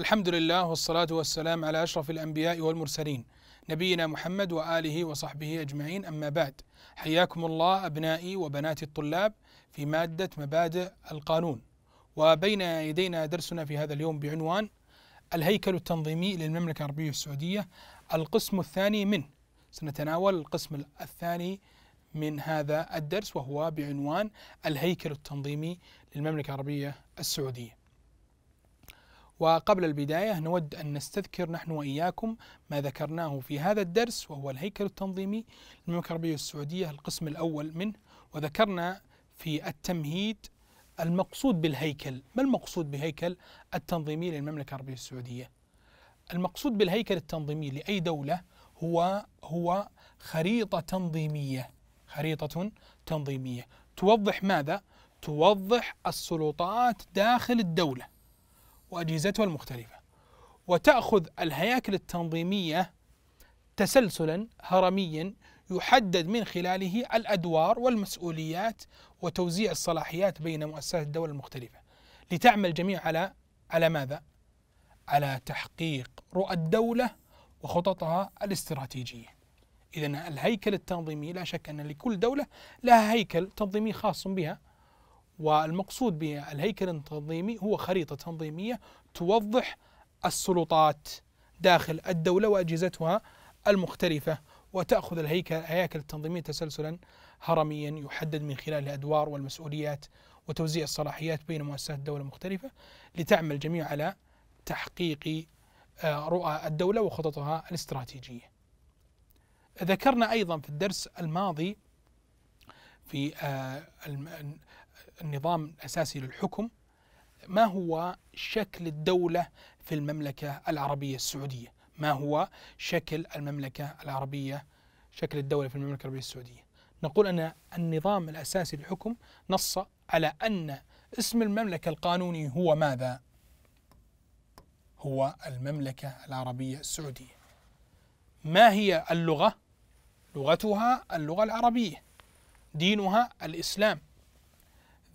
الحمد لله والصلاة والسلام على أشرف الأنبياء والمرسلين نبينا محمد وآله وصحبه أجمعين أما بعد حياكم الله أبنائي وبناتي الطلاب في مادة مبادئ القانون وبين يدينا درسنا في هذا اليوم بعنوان الهيكل التنظيمي للمملكة العربية السعودية القسم الثاني منه سنتناول القسم الثاني من هذا الدرس وهو بعنوان الهيكل التنظيمي للمملكة العربية السعودية وقبل البداية نود أن نستذكر نحن وإياكم ما ذكرناه في هذا الدرس وهو الهيكل التنظيمي للمملكة العربية السعودية القسم الأول منه وذكرنا في التمهيد المقصود بالهيكل ما المقصود بهيكل التنظيمي للمملكة العربية السعودية المقصود بالهيكل التنظيمي لأي دولة هو هو خريطة تنظيمية خريطة تنظيمية توضح ماذا؟ توضح السلطات داخل الدولة وأجهزتها المختلفة وتأخذ الهياكل التنظيمية تسلسلا هرميا يحدد من خلاله الأدوار والمسؤوليات وتوزيع الصلاحيات بين مؤسسات الدولة المختلفة لتعمل جميع على على ماذا؟ على تحقيق رؤى الدولة وخططها الاستراتيجية إذا الهيكل التنظيمي لا شك أن لكل دولة لها هيكل تنظيمي خاص بها والمقصود بالهيكل التنظيمي هو خريطة تنظيمية توضح السلطات داخل الدولة وأجهزتها المختلفة وتأخذ الهيكل الهياكل التنظيمية تسلسلا هرميا يحدد من خلال الأدوار والمسؤوليات وتوزيع الصلاحيات بين مؤسسات الدولة المختلفة لتعمل الجميع على تحقيق آه، رؤى الدولة وخططها الاستراتيجية ذكرنا أيضا في الدرس الماضي في آه، النظام الأساسي للحكم ما هو شكل الدولة في المملكة العربية السعودية ما هو شكل المملكة العربية شكل الدولة في المملكة العربية السعودية نقول أن النظام الأساسي للحكم نص على أن اسم المملكة القانوني هو ماذا؟ هو المملكة العربية السعودية ما هي اللغة؟ لغتها اللغة العربية دينها الإسلام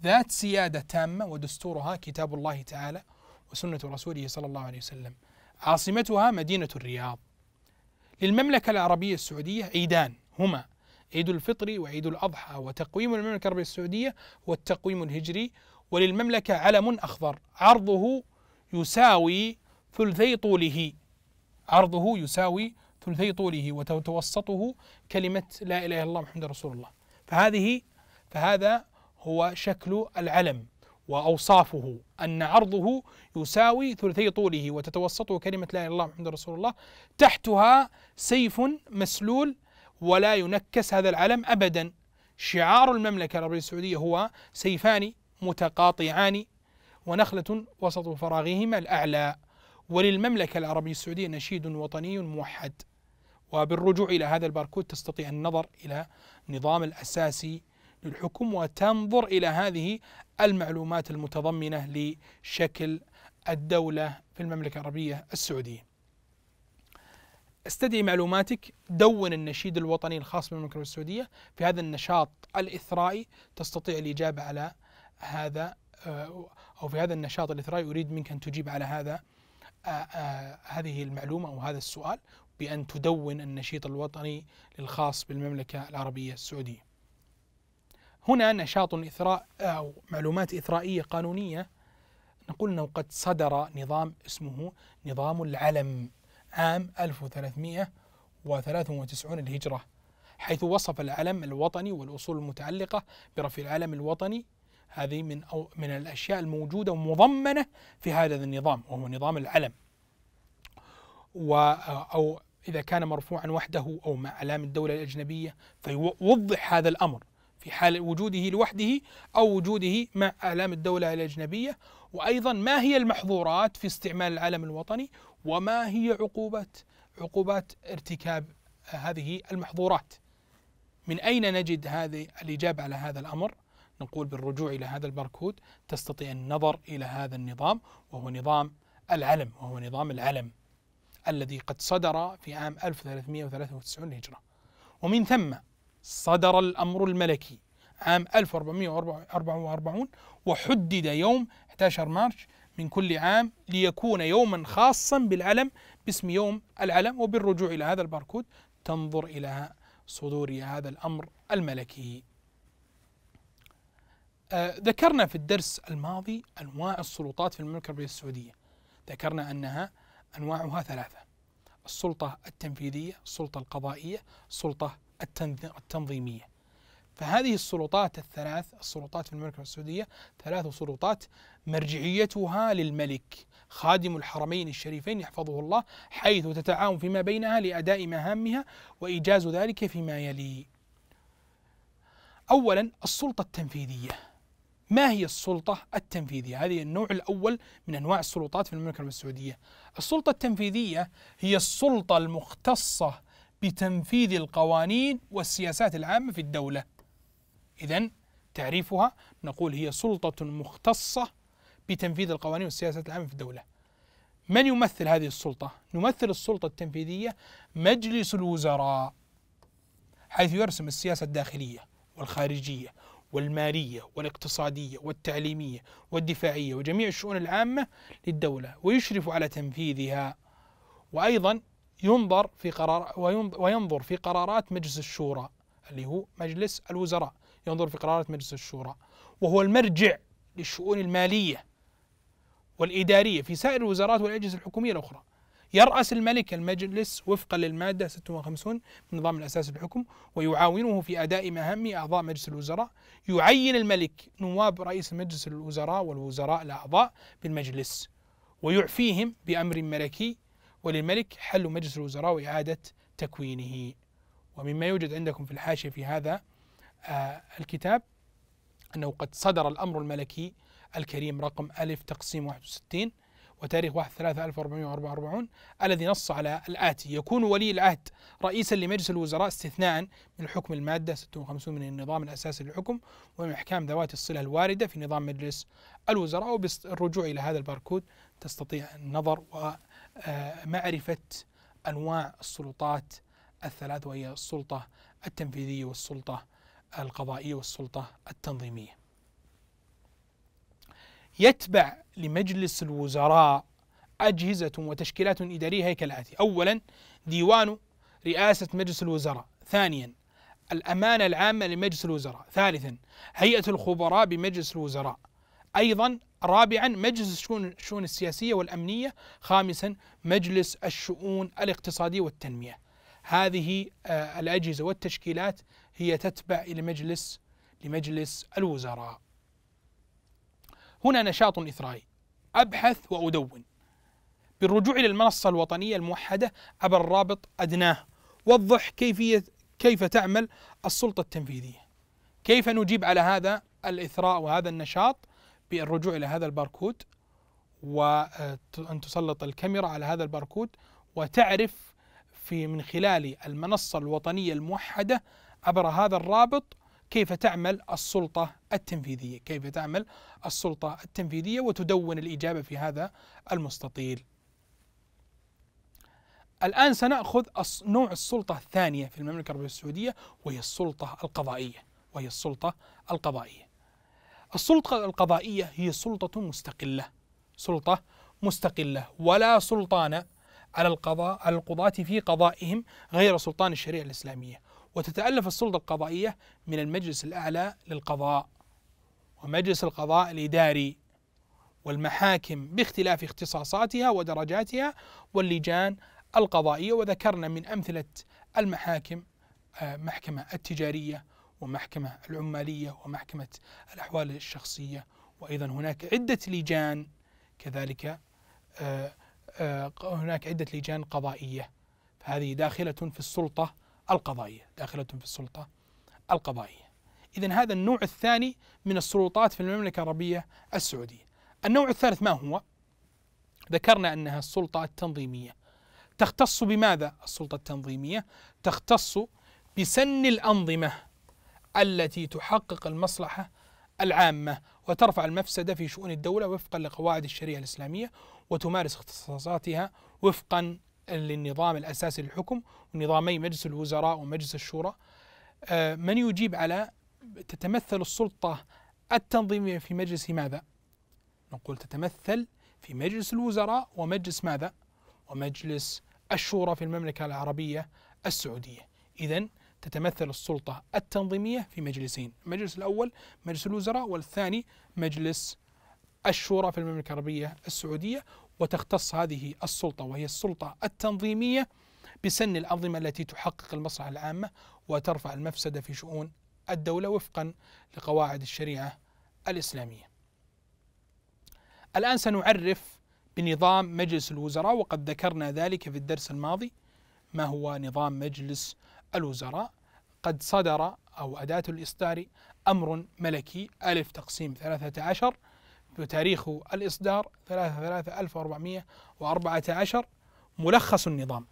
ذات سيادة تامة ودستورها كتاب الله تعالى وسنة رسوله صلى الله عليه وسلم عاصمتها مدينة الرياض للمملكة العربية السعودية عيدان هما عيد الفطر وعيد الأضحى وتقويم المملكة العربية السعودية هو التقويم الهجري وللمملكة علم أخضر عرضه يساوي ثلثي طوله عرضه يساوي ثلثي طوله وتوسطه كلمة لا إله إلا الله محمد رسول الله فهذه فهذا هو شكل العلم وأوصافه أن عرضه يساوي ثلثي طوله وتتوسطه كلمة لا إله إلا الله محمد رسول الله تحتها سيف مسلول ولا ينكس هذا العلم أبدا شعار المملكة العربية السعودية هو سيفان متقاطعان ونخلة وسط فراغهما الأعلى وللمملكة العربية السعودية نشيد وطني موحد وبالرجوع إلى هذا الباركود تستطيع النظر إلى النظام الأساسي للحكم وتنظر إلى هذه المعلومات المتضمنة لشكل الدولة في المملكة العربية السعودية استدعي معلوماتك دون النشيد الوطني الخاص بالمملكة العربية السعودية في هذا النشاط الإثرائي تستطيع الإجابة على هذا آه، أو في هذا النشاط الإثرائي أريد منك أن تجيب على هذا آه، آه، هذه المعلومة أو هذا السؤال بأن تدون النشيد الوطني الخاص بالمملكة العربية السعودية هنا نشاط إثراء أو معلومات إثرائية قانونية نقول أنه قد صدر نظام اسمه نظام العلم عام 1393 الهجرة حيث وصف العلم الوطني والأصول المتعلقة برفع العلم الوطني هذه من أو من الأشياء الموجودة ومضمنة في هذا النظام وهو نظام العلم و أو إذا كان مرفوعا وحده أو مع أعلام الدولة الأجنبية فيوضح هذا الأمر في حال وجوده لوحده أو وجوده مع أعلام الدولة الأجنبية وأيضا ما هي المحظورات في استعمال العلم الوطني وما هي عقوبات عقوبات ارتكاب هذه المحظورات من أين نجد هذه الإجابة على هذا الأمر نقول بالرجوع إلى هذا البركود تستطيع النظر إلى هذا النظام وهو نظام العلم وهو نظام العلم الذي قد صدر في عام 1393 للهجرة ومن ثم صدر الأمر الملكي عام 1444 وحدد يوم 11 مارش من كل عام ليكون يوما خاصا بالعلم باسم يوم العلم وبالرجوع إلى هذا الباركود تنظر إلى صدور هذا الأمر الملكي آه ذكرنا في الدرس الماضي أنواع السلطات في المملكة العربية السعودية ذكرنا أنها أنواعها ثلاثة السلطة التنفيذية السلطة القضائية السلطة التنظيمية فهذه السلطات الثلاث السلطات في المملكة السعودية ثلاث سلطات مرجعيتها للملك خادم الحرمين الشريفين يحفظه الله حيث تتعاون فيما بينها لأداء مهامها وإيجاز ذلك فيما يلي أولا السلطة التنفيذية ما هي السلطة التنفيذية؟ هذه النوع الأول من أنواع السلطات في المملكة السعودية السلطة التنفيذية هي السلطة المختصة بتنفيذ القوانين والسياسات العامة في الدولة إذا تعريفها نقول هي سلطة مختصة بتنفيذ القوانين والسياسات العامة في الدولة من يمثل هذه السلطة؟ نمثل السلطة التنفيذية مجلس الوزراء حيث يرسم السياسة الداخلية والخارجية والمالية والاقتصادية والتعليمية والدفاعية وجميع الشؤون العامة للدولة ويشرف على تنفيذها وأيضا ينظر في قرار وينظر في قرارات مجلس الشورى اللي هو مجلس الوزراء ينظر في قرارات مجلس الشورى وهو المرجع للشؤون المالية والإدارية في سائر الوزارات والأجهزة الحكومية الأخرى يرأس الملك المجلس وفقا للمادة 56 من نظام الأساس الحكم ويعاونه في أداء مهام أعضاء مجلس الوزراء يعين الملك نواب رئيس مجلس الوزراء والوزراء الأعضاء بالمجلس ويعفيهم بأمر ملكي وللملك حل مجلس الوزراء وإعادة تكوينه ومما يوجد عندكم في الحاشية في هذا آه، الكتاب أنه قد صدر الأمر الملكي الكريم رقم ألف تقسيم 61 وتاريخ 1 3 1444 الذي نص على الآتي يكون ولي العهد رئيسا لمجلس الوزراء استثناء من حكم المادة 56 من النظام الأساسي للحكم ومن أحكام ذوات الصلة الواردة في نظام مجلس الوزراء وبالرجوع إلى هذا الباركود تستطيع النظر و آه، معرفة أنواع السلطات الثلاث وهي السلطة التنفيذية والسلطة القضائية والسلطة التنظيمية. يتبع لمجلس الوزراء أجهزة وتشكيلات إدارية كالآتي أولا ديوان رئاسة مجلس الوزراء ثانيا الأمانة العامة لمجلس الوزراء ثالثا هيئة الخبراء بمجلس الوزراء أيضا رابعا مجلس الشؤون السياسية والأمنية خامسا مجلس الشؤون الاقتصادية والتنمية هذه آه، الأجهزة والتشكيلات هي تتبع إلى مجلس لمجلس الوزراء هنا نشاط إثرائي أبحث وأدون بالرجوع إلى المنصة الوطنية الموحدة عبر الرابط أدناه وضح كيفية كيف تعمل السلطة التنفيذية كيف نجيب على هذا الإثراء وهذا النشاط بالرجوع إلى هذا الباركود وأن آه، تسلط الكاميرا على هذا الباركود وتعرف في من خلال المنصة الوطنية الموحدة عبر هذا الرابط كيف تعمل السلطة التنفيذية كيف تعمل السلطة التنفيذية وتدون الإجابة في هذا المستطيل الآن سنأخذ نوع السلطة الثانية في المملكة العربية السعودية وهي السلطة القضائية وهي السلطة القضائية السلطة القضائية هي سلطة مستقلة سلطة مستقلة ولا سلطان على القضاء على القضاة في قضائهم غير سلطان الشريعة الإسلامية وتتألف السلطة القضائية من المجلس الأعلى للقضاء ومجلس القضاء الإداري والمحاكم باختلاف اختصاصاتها ودرجاتها واللجان القضائية وذكرنا من أمثلة المحاكم آه، محكمة التجارية ومحكمة العمالية ومحكمة الأحوال الشخصية وأيضا هناك عدة لجان كذلك آه، آه، هناك عدة لجان قضائية فهذه داخلة في السلطة القضائية داخلة في السلطة القضائية إذا هذا النوع الثاني من السلطات في المملكة العربية السعودية النوع الثالث ما هو؟ ذكرنا أنها السلطة التنظيمية تختص بماذا السلطة التنظيمية؟ تختص بسن الأنظمة التي تحقق المصلحة العامة وترفع المفسدة في شؤون الدولة وفقا لقواعد الشريعة الإسلامية وتمارس اختصاصاتها وفقا للنظام الأساسي للحكم ونظامي مجلس الوزراء ومجلس الشورى آه، من يجيب على تتمثل السلطة التنظيمية في مجلس ماذا؟ نقول تتمثل في مجلس الوزراء ومجلس ماذا؟ ومجلس الشورى في المملكة العربية السعودية إذا تتمثل السلطة التنظيمية في مجلسين المجلس الأول مجلس الوزراء والثاني مجلس الشورى في المملكة العربية السعودية وتختص هذه السلطة وهي السلطة التنظيمية بسن الأنظمة التي تحقق المصلحة العامة وترفع المفسدة في شؤون الدولة وفقا لقواعد الشريعة الإسلامية الآن سنعرف بنظام مجلس الوزراء وقد ذكرنا ذلك في الدرس الماضي ما هو نظام مجلس الوزراء قد صدر أو أداة الإصدار أمر ملكي ألف تقسيم 13 وتاريخ الإصدار 33414 ملخص النظام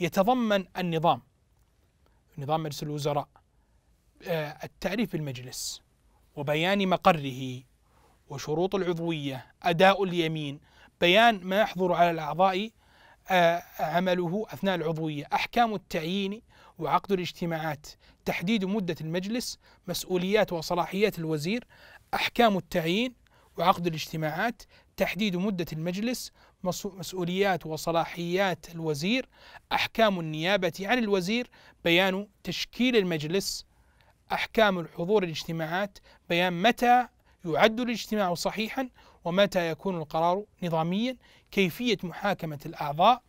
يتضمن النظام نظام مجلس الوزراء آه، التعريف بالمجلس وبيان مقره وشروط العضوية أداء اليمين بيان ما يحظر على الأعضاء آه، عمله أثناء العضوية أحكام التعيين وعقد الاجتماعات تحديد مدة المجلس مسؤوليات وصلاحيات الوزير أحكام التعيين وعقد الاجتماعات تحديد مدة المجلس مسؤوليات وصلاحيات الوزير أحكام النيابة عن الوزير بيان تشكيل المجلس أحكام الحضور الاجتماعات بيان متى يعد الاجتماع صحيحا ومتى يكون القرار نظاميا كيفية محاكمة الأعضاء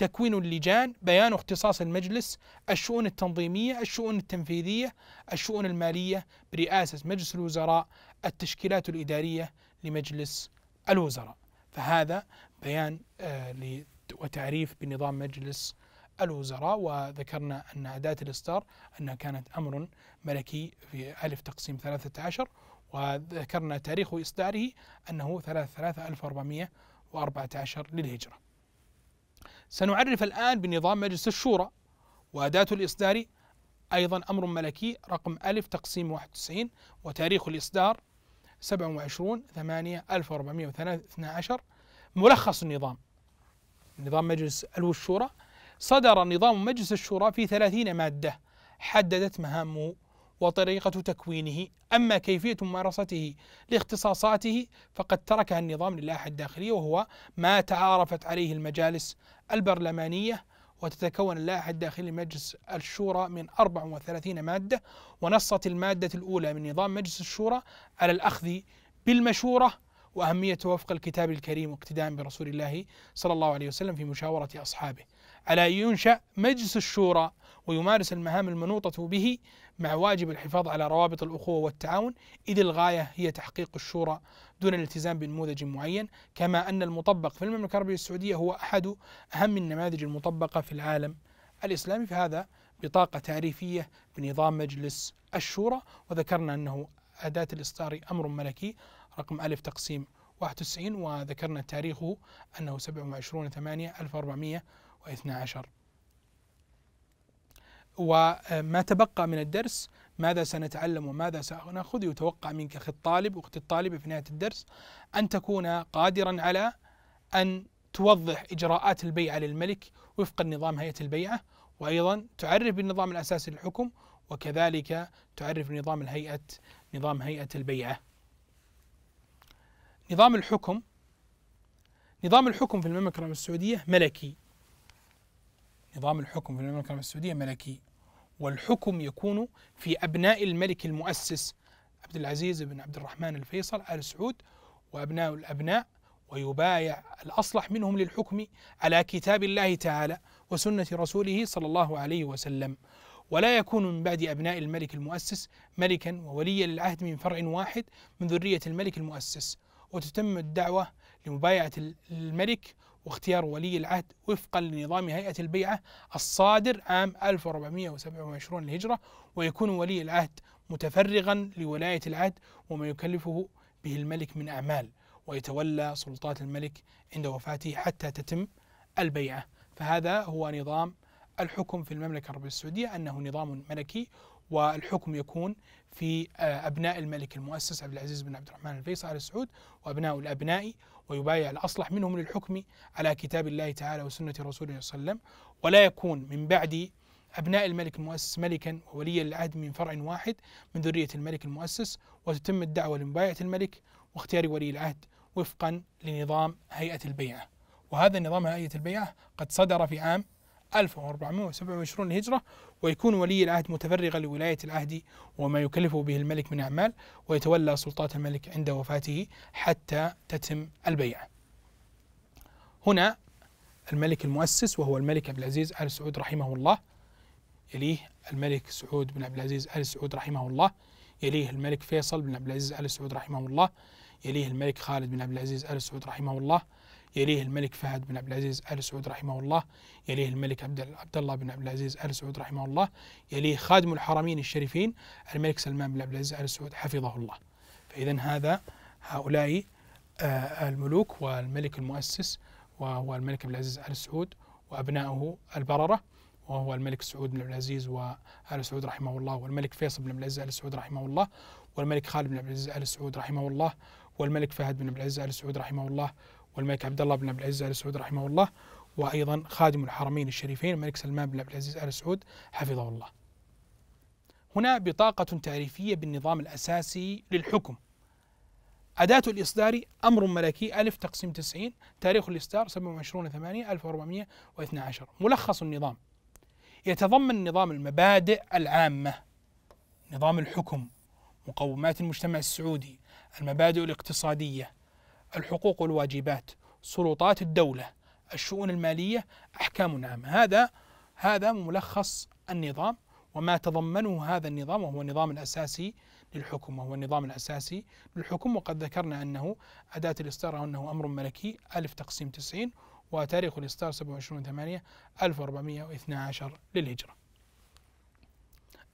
تكوين اللجان بيان اختصاص المجلس الشؤون التنظيمية الشؤون التنفيذية الشؤون المالية برئاسة مجلس الوزراء التشكيلات الإدارية لمجلس الوزراء فهذا بيان آه، وتعريف بنظام مجلس الوزراء وذكرنا أن أداة الإصدار أنها كانت أمر ملكي في ألف تقسيم 13 وذكرنا تاريخ إصداره أنه 3 عشر للهجرة سنعرف الآن بنظام مجلس الشورى وأداة الإصدار أيضا أمر ملكي رقم ألف تقسيم 91 وتاريخ الإصدار 27 8 1412 ملخص النظام نظام مجلس الشورى صدر نظام مجلس الشورى في 30 مادة حددت مهامه وطريقة تكوينه أما كيفية ممارسته لاختصاصاته فقد تركها النظام للائحة الداخلية وهو ما تعارفت عليه المجالس البرلمانية وتتكون اللائحة الداخلية لمجلس الشورى من 34 مادة ونصت المادة الأولى من نظام مجلس الشورى على الأخذ بالمشورة وأهمية وفق الكتاب الكريم واقتداء برسول الله صلى الله عليه وسلم في مشاورة أصحابه على أن ينشأ مجلس الشورى ويمارس المهام المنوطة به مع واجب الحفاظ على روابط الأخوة والتعاون إذ الغاية هي تحقيق الشورى دون الالتزام بنموذج معين كما أن المطبق في المملكة العربية السعودية هو أحد أهم النماذج المطبقة في العالم الإسلامي فهذا بطاقة تعريفية بنظام مجلس الشورى وذكرنا أنه أداة الإصدار أمر ملكي رقم ألف تقسيم 91 وذكرنا تاريخه أنه 27 8 1400 واثنا عشر وما تبقى من الدرس ماذا سنتعلم وماذا سنأخذ يتوقع منك أخي الطالب وأخت الطالبة في نهاية الدرس أن تكون قادرا على أن توضح إجراءات البيعة للملك وفقا نظام هيئة البيعة وأيضا تعرف بالنظام الأساسي للحكم وكذلك تعرف بنظام الهيئة نظام هيئة البيعة نظام الحكم نظام الحكم في المملكة العربية السعودية ملكي نظام الحكم في المملكة العربية السعودية ملكي والحكم يكون في أبناء الملك المؤسس عبد العزيز بن عبد الرحمن الفيصل آل سعود وأبناء الأبناء ويبايع الأصلح منهم للحكم على كتاب الله تعالى وسنة رسوله صلى الله عليه وسلم ولا يكون من بعد أبناء الملك المؤسس ملكا ووليا للعهد من فرع واحد من ذرية الملك المؤسس وتتم الدعوة لمبايعة الملك واختيار ولي العهد وفقا لنظام هيئة البيعة الصادر عام 1427 للهجرة ويكون ولي العهد متفرغا لولاية العهد وما يكلفه به الملك من أعمال ويتولى سلطات الملك عند وفاته حتى تتم البيعة فهذا هو نظام الحكم في المملكة العربية السعودية أنه نظام ملكي والحكم يكون في آه، أبناء الملك المؤسس عبد العزيز بن عبد الرحمن الفيصل آل سعود وأبناء الأبناء ويبايع الأصلح منهم للحكم على كتاب الله تعالى وسنة رسوله صلى الله عليه وسلم ولا يكون من بعد أبناء الملك المؤسس ملكا ووليا للعهد من فرع واحد من ذرية الملك المؤسس وتتم الدعوة لمبايعة الملك واختيار ولي العهد وفقا لنظام هيئة البيعة وهذا نظام هيئة البيعة قد صدر في عام 1427 للهجرة ويكون ولي العهد متفرغا لولاية العهد وما يكلفه به الملك من أعمال ويتولى سلطات الملك عند وفاته حتى تتم البيعة هنا الملك المؤسس وهو الملك عبد العزيز آل سعود رحمه الله يليه الملك سعود بن عبد العزيز آل سعود رحمه الله يليه الملك فيصل بن عبد العزيز آل سعود رحمه الله يليه الملك خالد بن عبد العزيز آل سعود رحمه الله يليه الملك فهد بن عبد العزيز ال سعود رحمه الله يليه الملك عبد الله بن عبد العزيز ال سعود رحمه الله يليه خادم الحرمين الشريفين الملك سلمان بن عبد العزيز ال سعود حفظه الله فاذا هذا هؤلاء آه، الملوك والملك المؤسس وهو الملك عبد العزيز ال سعود وابنائه البرره وهو الملك سعود بن عبد العزيز وآل سعود رحمه الله والملك فيصل بن عبد العزيز آل سعود رحمه الله والملك خالد بن عبد العزيز آل سعود رحمه الله والملك فهد بن عبد العزيز آل سعود رحمه الله والملك عبد الله بن عبد العزيز ال سعود رحمه الله وايضا خادم الحرمين الشريفين الملك سلمان بن عبد العزيز ال سعود حفظه الله. هنا بطاقة تعريفية بالنظام الأساسي للحكم أداة الإصدار أمر ملكي ألف تقسيم 90 تاريخ الإصدار 27 8 1412 ملخص النظام يتضمن النظام المبادئ العامة نظام الحكم مقومات المجتمع السعودي المبادئ الاقتصادية الحقوق والواجبات سلطات الدولة الشؤون المالية أحكام عامة هذا هذا ملخص النظام وما تضمنه هذا النظام وهو النظام الأساسي للحكم وهو النظام الأساسي للحكم وقد ذكرنا أنه أداة الإصدار أنه أمر ملكي ألف تقسيم 90 وتاريخ الإصدار 27 8 1412 للهجرة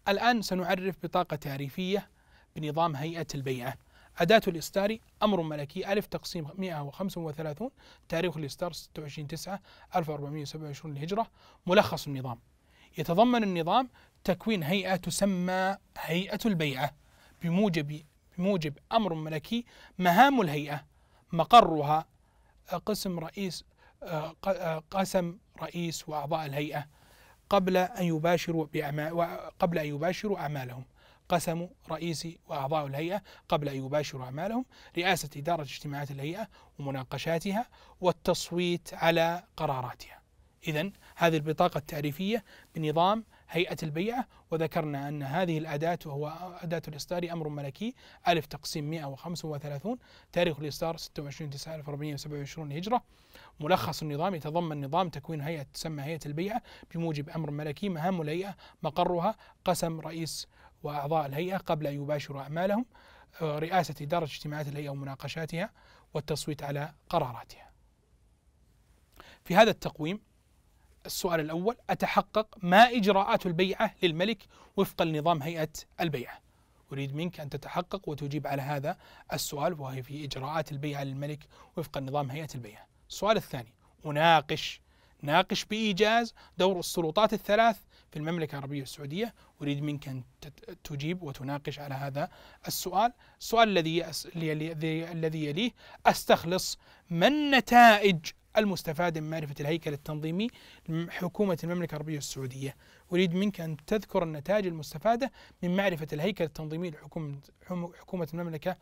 الآن سنعرف بطاقة تعريفية بنظام هيئة البيعة أداة الإصدار أمر ملكي ألف تقسيم 135 تاريخ الإصدار 26 9 1427 للهجرة ملخص النظام يتضمن النظام تكوين هيئة تسمى هيئة البيعة بموجب بموجب أمر ملكي مهام الهيئة مقرها آه، قسم رئيس آه، آه، قسم رئيس وأعضاء الهيئة قبل أن يباشروا قبل أن يباشروا أعمالهم قسموا رئيسي وأعضاء الهيئة قبل أن يباشروا أعمالهم رئاسة إدارة اجتماعات الهيئة ومناقشاتها والتصويت على قراراتها إذا هذه البطاقة التعريفية بنظام هيئة البيعة وذكرنا أن هذه الأداة وهو أداة الإصدار أمر ملكي ألف تقسيم 135 تاريخ الإصدار 26 9 1427 هجرة ملخص النظام يتضمن نظام تكوين هيئة تسمى هيئة البيعة بموجب أمر ملكي مهام الهيئة مقرها قسم رئيس وأعضاء الهيئة قبل أن يباشروا أعمالهم آه، رئاسة إدارة اجتماعات الهيئة ومناقشاتها والتصويت على قراراتها. في هذا التقويم السؤال الأول أتحقق ما إجراءات البيعة للملك وفقا لنظام هيئة البيعة أريد منك أن تتحقق وتجيب على هذا السؤال وهي في إجراءات البيعة للملك وفقا لنظام هيئة البيعة السؤال الثاني أناقش ناقش بإيجاز دور السلطات الثلاث في المملكة العربية السعودية أريد منك أن تجيب وتناقش على هذا السؤال السؤال الذي الذي يليه أستخلص ما النتائج المستفاده من معرفة الهيكل التنظيمي لحكومة المملكة العربية السعودية أريد منك أن تذكر النتائج المستفادة من معرفة الهيكل التنظيمي لحكومة حكومة المملكة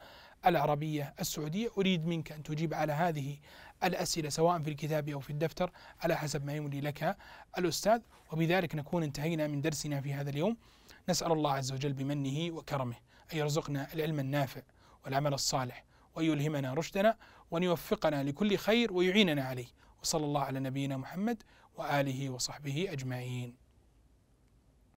العربية السعودية أريد منك أن تجيب على هذه الأسئلة سواء في الكتاب أو في الدفتر على حسب ما يملي لك الأستاذ وبذلك نكون انتهينا من درسنا في هذا اليوم نسأل الله عز وجل بمنه وكرمه أن يرزقنا العلم النافع والعمل الصالح ويلهمنا رشدنا وأن يوفقنا لكل خير ويعيننا عليه وصلى الله على نبينا محمد وآله وصحبه أجمعين